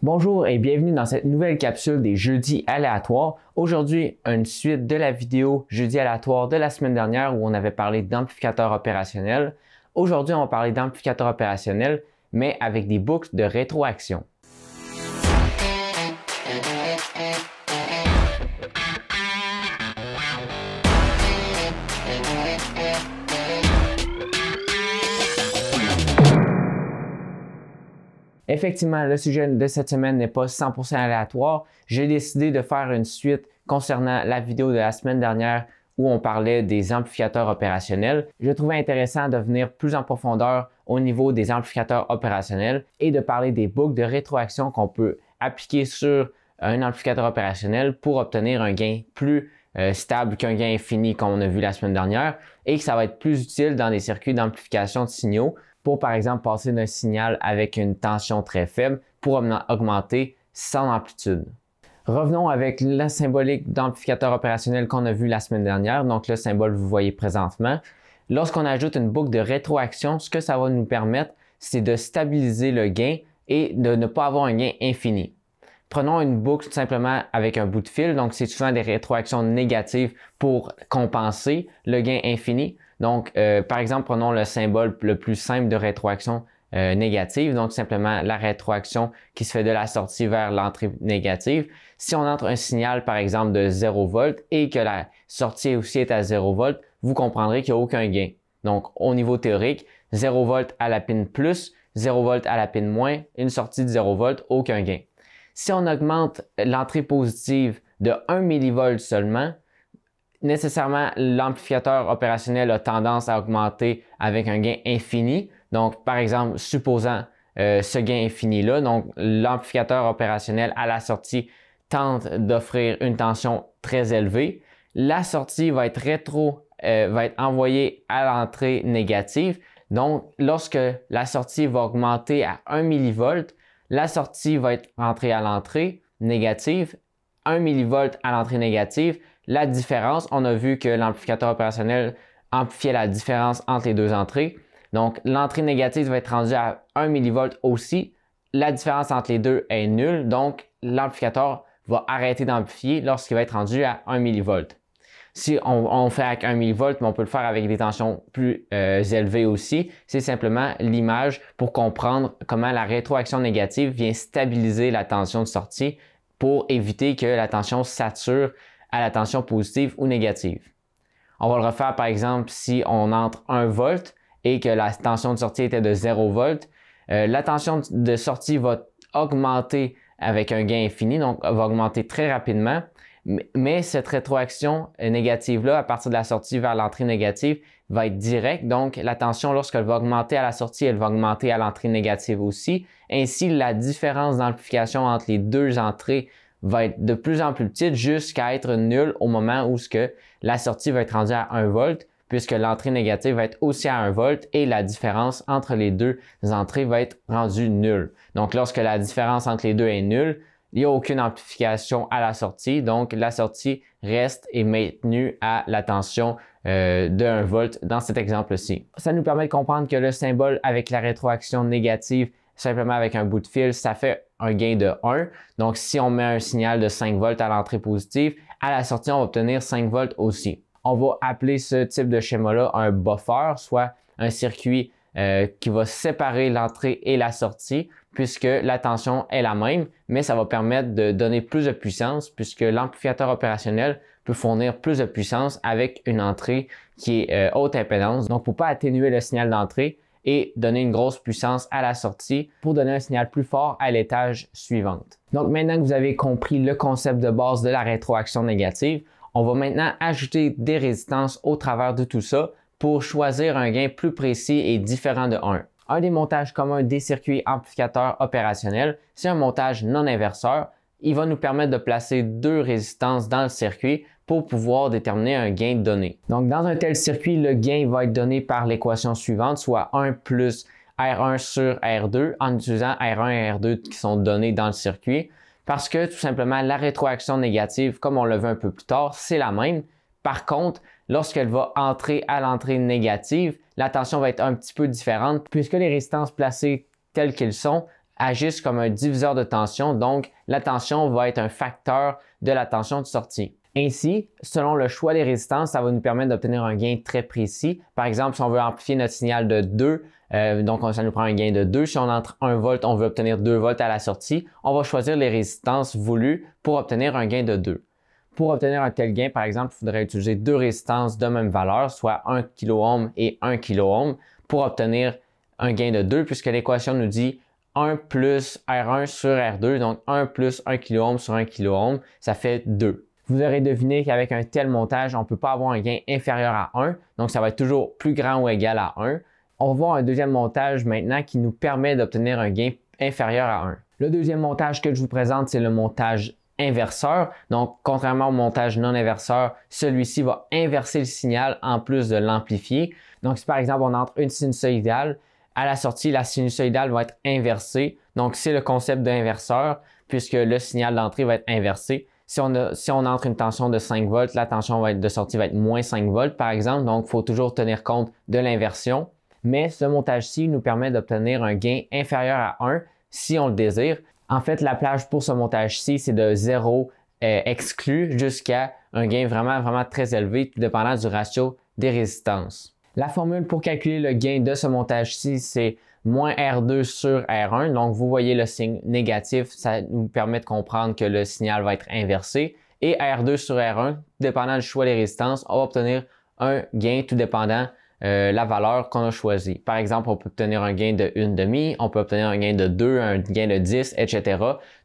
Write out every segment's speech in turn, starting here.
Bonjour et bienvenue dans cette nouvelle capsule des jeudis aléatoires. Aujourd'hui, une suite de la vidéo jeudi aléatoire de la semaine dernière où on avait parlé d'amplificateur opérationnel. Aujourd'hui, on va parler d'amplificateur opérationnel, mais avec des boucles de rétroaction. Effectivement, le sujet de cette semaine n'est pas 100% aléatoire. J'ai décidé de faire une suite concernant la vidéo de la semaine dernière où on parlait des amplificateurs opérationnels. Je trouvais intéressant de venir plus en profondeur au niveau des amplificateurs opérationnels et de parler des boucles de rétroaction qu'on peut appliquer sur un amplificateur opérationnel pour obtenir un gain plus euh, stable qu'un gain infini comme on a vu la semaine dernière et que ça va être plus utile dans des circuits d'amplification de signaux pour, par exemple, passer d'un signal avec une tension très faible pour augmenter son amplitude. Revenons avec la symbolique d'amplificateur opérationnel qu'on a vu la semaine dernière, donc le symbole que vous voyez présentement. Lorsqu'on ajoute une boucle de rétroaction, ce que ça va nous permettre, c'est de stabiliser le gain et de ne pas avoir un gain infini. Prenons une boucle tout simplement avec un bout de fil, donc c'est souvent des rétroactions négatives pour compenser le gain infini. Donc, euh, par exemple, prenons le symbole le plus simple de rétroaction euh, négative, donc simplement la rétroaction qui se fait de la sortie vers l'entrée négative. Si on entre un signal, par exemple, de 0 volt et que la sortie aussi est à 0 volt, vous comprendrez qu'il n'y a aucun gain. Donc, au niveau théorique, 0 volt à la pin plus, 0 volt à la pin moins, une sortie de 0 volt, aucun gain. Si on augmente l'entrée positive de 1 millivolt seulement, nécessairement, l'amplificateur opérationnel a tendance à augmenter avec un gain infini. Donc, par exemple, supposant euh, ce gain infini-là, donc l'amplificateur opérationnel à la sortie tente d'offrir une tension très élevée. La sortie va être rétro, euh, va être envoyée à l'entrée négative. Donc, lorsque la sortie va augmenter à 1 millivolt la sortie va être rentrée à l'entrée négative, 1 millivolt à l'entrée négative, la différence. On a vu que l'amplificateur opérationnel amplifiait la différence entre les deux entrées. Donc, l'entrée négative va être rendue à 1 millivolt aussi. La différence entre les deux est nulle, donc l'amplificateur va arrêter d'amplifier lorsqu'il va être rendu à 1 millivolt. Si on, fait avec 1 millivolt, mais on peut le faire avec des tensions plus euh, élevées aussi, c'est simplement l'image pour comprendre comment la rétroaction négative vient stabiliser la tension de sortie pour éviter que la tension sature à la tension positive ou négative. On va le refaire par exemple si on entre 1 volt et que la tension de sortie était de 0 volt. Euh, la tension de sortie va augmenter avec un gain infini, donc va augmenter très rapidement. Mais cette rétroaction négative-là, à partir de la sortie vers l'entrée négative, va être directe. Donc, la tension, lorsqu'elle va augmenter à la sortie, elle va augmenter à l'entrée négative aussi. Ainsi, la différence d'amplification entre les deux entrées va être de plus en plus petite jusqu'à être nulle au moment où ce que la sortie va être rendue à 1 volt puisque l'entrée négative va être aussi à 1 volt et la différence entre les deux entrées va être rendue nulle. Donc lorsque la différence entre les deux est nulle, il n'y a aucune amplification à la sortie, donc la sortie reste et maintenue à la tension euh, de 1 volt dans cet exemple-ci. Ça nous permet de comprendre que le symbole avec la rétroaction négative, simplement avec un bout de fil, ça fait un gain de 1. Donc, si on met un signal de 5 volts à l'entrée positive, à la sortie, on va obtenir 5 volts aussi. On va appeler ce type de schéma-là un buffer, soit un circuit euh, qui va séparer l'entrée et la sortie, puisque la tension est la même, mais ça va permettre de donner plus de puissance, puisque l'amplificateur opérationnel peut fournir plus de puissance avec une entrée qui est euh, haute impédance. Donc, pour pas atténuer le signal d'entrée, et donner une grosse puissance à la sortie pour donner un signal plus fort à l'étage suivante. Donc maintenant que vous avez compris le concept de base de la rétroaction négative, on va maintenant ajouter des résistances au travers de tout ça pour choisir un gain plus précis et différent de 1. Un des montages communs des circuits amplificateurs opérationnels, c'est un montage non inverseur. Il va nous permettre de placer deux résistances dans le circuit pour pouvoir déterminer un gain donné. Donc dans un tel circuit, le gain va être donné par l'équation suivante, soit 1 plus R1 sur R2 en utilisant R1 et R2 qui sont donnés dans le circuit parce que tout simplement la rétroaction négative, comme on le vu un peu plus tard, c'est la même. Par contre, lorsqu'elle va entrer à l'entrée négative, la tension va être un petit peu différente puisque les résistances placées telles qu'elles sont agissent comme un diviseur de tension, donc la tension va être un facteur de la tension de sortie. Ainsi, selon le choix des résistances, ça va nous permettre d'obtenir un gain très précis. Par exemple, si on veut amplifier notre signal de 2, euh, donc ça nous prend un gain de 2. Si on entre 1 volt, on veut obtenir 2 volts à la sortie, on va choisir les résistances voulues pour obtenir un gain de 2. Pour obtenir un tel gain, par exemple, il faudrait utiliser deux résistances de même valeur, soit 1 kOhm et 1 kOhm, pour obtenir un gain de 2, puisque l'équation nous dit 1 plus R1 sur R2, donc 1 plus 1 kOhm sur 1 kOhm, ça fait 2 vous aurez deviné qu'avec un tel montage, on ne peut pas avoir un gain inférieur à 1, donc ça va être toujours plus grand ou égal à 1. On va voir un deuxième montage maintenant qui nous permet d'obtenir un gain inférieur à 1. Le deuxième montage que je vous présente, c'est le montage inverseur. Donc, contrairement au montage non inverseur, celui-ci va inverser le signal en plus de l'amplifier. Donc, si par exemple, on entre une sinusoïdale, à la sortie, la sinusoïdale va être inversée. Donc, c'est le concept d'inverseur puisque le signal d'entrée va être inversé. Si on, entre une tension de 5 volts, la tension de sortie va être moins 5 volts, par exemple. Donc, il faut toujours tenir compte de l'inversion. Mais ce montage-ci nous permet d'obtenir un gain inférieur à 1 si on le désire. En fait, la plage pour ce montage-ci, c'est de 0 euh, exclu jusqu'à un gain vraiment, vraiment très élevé, tout dépendant du ratio des résistances. La formule pour calculer le gain de ce montage-ci, c'est moins R2 sur R1. Donc, vous voyez le signe négatif, ça nous permet de comprendre que le signal va être inversé. Et R2 sur R1, dépendant du choix des résistances, on va obtenir un gain tout dépendant euh, la valeur qu'on a choisie. Par exemple, on peut obtenir un gain de 1,5, on peut obtenir un gain de 2, un gain de 10, etc.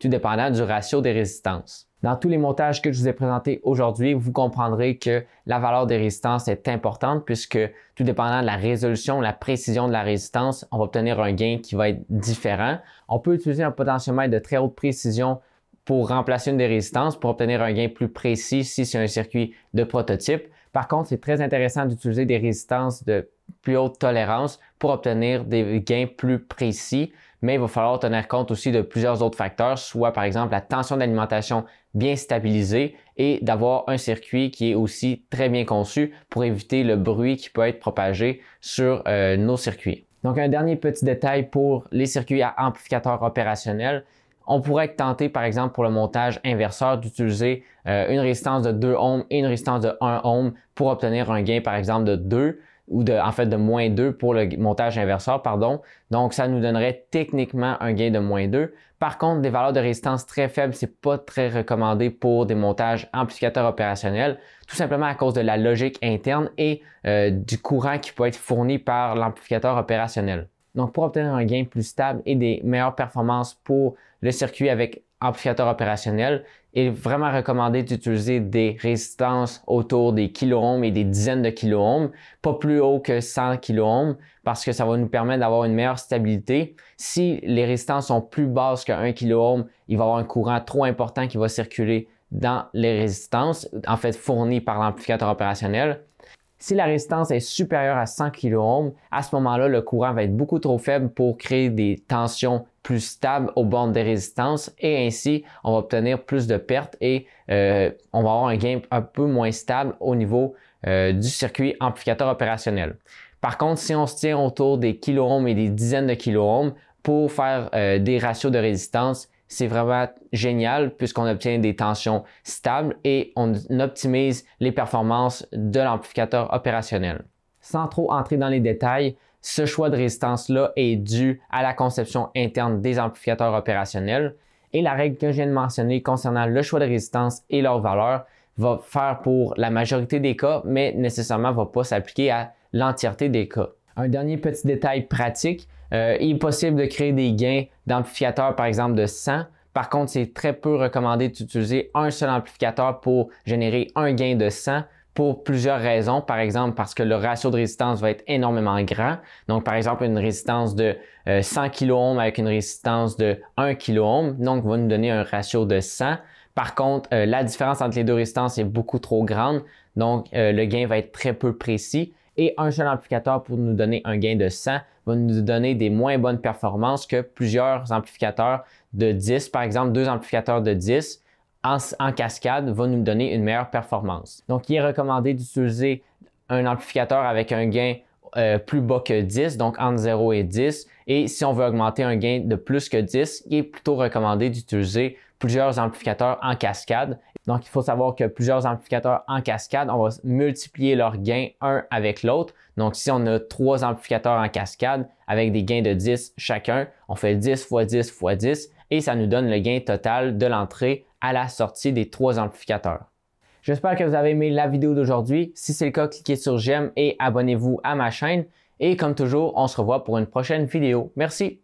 Tout dépendant du ratio des résistances. Dans tous les montages que je vous ai présentés aujourd'hui, vous comprendrez que la valeur des résistances est importante puisque tout dépendant de la résolution, la précision de la résistance, on va obtenir un gain qui va être différent. On peut utiliser un potentiomètre de très haute précision pour remplacer une des résistances pour obtenir un gain plus précis si c'est un circuit de prototype. Par contre, c'est très intéressant d'utiliser des résistances de plus haute tolérance pour obtenir des gains plus précis mais il va falloir tenir compte aussi de plusieurs autres facteurs, soit par exemple la tension d'alimentation bien stabilisée et d'avoir un circuit qui est aussi très bien conçu pour éviter le bruit qui peut être propagé sur euh, nos circuits. Donc un dernier petit détail pour les circuits à amplificateur opérationnel, on pourrait tenter par exemple, pour le montage inverseur, d'utiliser euh, une résistance de 2 ohms et une résistance de 1 ohm pour obtenir un gain, par exemple, de 2 ou de, en fait de moins 2 pour le montage inverseur, pardon. Donc, ça nous donnerait techniquement un gain de moins 2. Par contre, des valeurs de résistance très faibles, c'est pas très recommandé pour des montages amplificateurs opérationnels, tout simplement à cause de la logique interne et euh, du courant qui peut être fourni par l'amplificateur opérationnel. Donc, pour obtenir un gain plus stable et des meilleures performances pour le circuit avec amplificateur opérationnel, est vraiment recommandé d'utiliser des résistances autour des kiloohms et des dizaines de kiloohms, pas plus haut que 100 kiloohms, parce que ça va nous permettre d'avoir une meilleure stabilité. Si les résistances sont plus basses que 1 kiloohm, il va y avoir un courant trop important qui va circuler dans les résistances, en fait fournies par l'amplificateur opérationnel. Si la résistance est supérieure à 100 kOhm, à ce moment-là, le courant va être beaucoup trop faible pour créer des tensions plus stables aux bornes de résistance et ainsi, on va obtenir plus de pertes et euh, on va avoir un gain un peu moins stable au niveau euh, du circuit amplificateur opérationnel. Par contre, si on se tient autour des kOhm et des dizaines de kOhm pour faire euh, des ratios de résistance, c'est vraiment génial puisqu'on obtient des tensions stables et on optimise les performances de l'amplificateur opérationnel. Sans trop entrer dans les détails, ce choix de résistance-là est dû à la conception interne des amplificateurs opérationnels et la règle que je viens de mentionner concernant le choix de résistance et leur valeur va faire pour la majorité des cas, mais nécessairement ne va pas s'appliquer à l'entièreté des cas. Un dernier petit détail pratique, euh, il est possible de créer des gains d'amplificateurs, par exemple, de 100. Par contre, c'est très peu recommandé d'utiliser un seul amplificateur pour générer un gain de 100 pour plusieurs raisons. Par exemple, parce que le ratio de résistance va être énormément grand. Donc, par exemple, une résistance de 100 euh, kOhm avec une résistance de 1 kOhm, donc va nous donner un ratio de 100. Par contre, euh, la différence entre les deux résistances est beaucoup trop grande, donc le gain va être très peu précis. Et un seul amplificateur pour nous donner un gain de 100 va nous donner des moins bonnes performances que plusieurs amplificateurs de 10. Par exemple, deux amplificateurs de 10 en, cascade vont nous donner une meilleure performance. Donc, il est recommandé d'utiliser un amplificateur avec un gain euh, plus bas que 10, donc entre 0 et 10. Et si on veut augmenter un gain de plus que 10, il est plutôt recommandé d'utiliser plusieurs amplificateurs en cascade. Donc, il faut savoir que plusieurs amplificateurs en cascade, on va multiplier leurs gains un avec l'autre donc, si on a trois amplificateurs en cascade avec des gains de 10 chacun, on fait 10 x 10 x 10 et ça nous donne le gain total de l'entrée à la sortie des trois amplificateurs. J'espère que vous avez aimé la vidéo d'aujourd'hui. Si c'est le cas, cliquez sur j'aime et abonnez-vous à ma chaîne. Et comme toujours, on se revoit pour une prochaine vidéo. Merci!